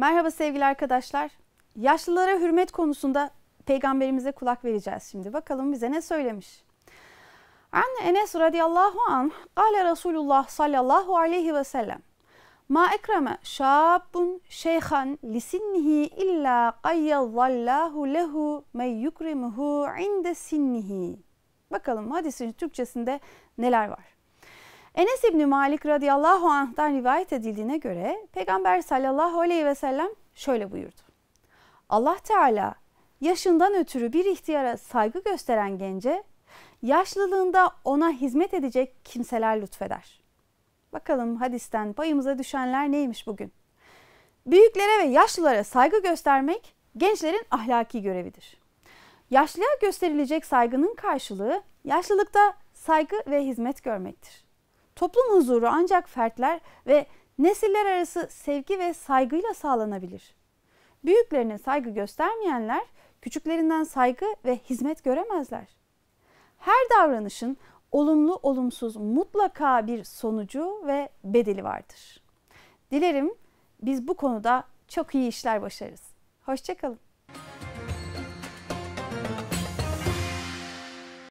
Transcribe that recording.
Merhaba sevgili arkadaşlar. Yaşlılara hürmet konusunda peygamberimize kulak vereceğiz şimdi. Bakalım bize ne söylemiş. An Enes radıyallahu an kâle Resulullah sallallahu aleyhi ve sellem Ma ekreme şabun şeyhan lisinnihi illa qayyallahu lehu men yukrimuhu inde sinnihi. Bakalım hadisin Türkçesinde neler var. Enes İbni Malik radıyallahu anh'dan rivayet edildiğine göre Peygamber sallallahu aleyhi ve sellem şöyle buyurdu. Allah Teala yaşından ötürü bir ihtiyara saygı gösteren gence yaşlılığında ona hizmet edecek kimseler lütfeder. Bakalım hadisten payımıza düşenler neymiş bugün? Büyüklere ve yaşlılara saygı göstermek gençlerin ahlaki görevidir. Yaşlıya gösterilecek saygının karşılığı yaşlılıkta saygı ve hizmet görmektir. Toplum huzuru ancak fertler ve nesiller arası sevgi ve saygıyla sağlanabilir. Büyüklerine saygı göstermeyenler küçüklerinden saygı ve hizmet göremezler. Her davranışın olumlu olumsuz mutlaka bir sonucu ve bedeli vardır. Dilerim biz bu konuda çok iyi işler başarırız. Hoşçakalın.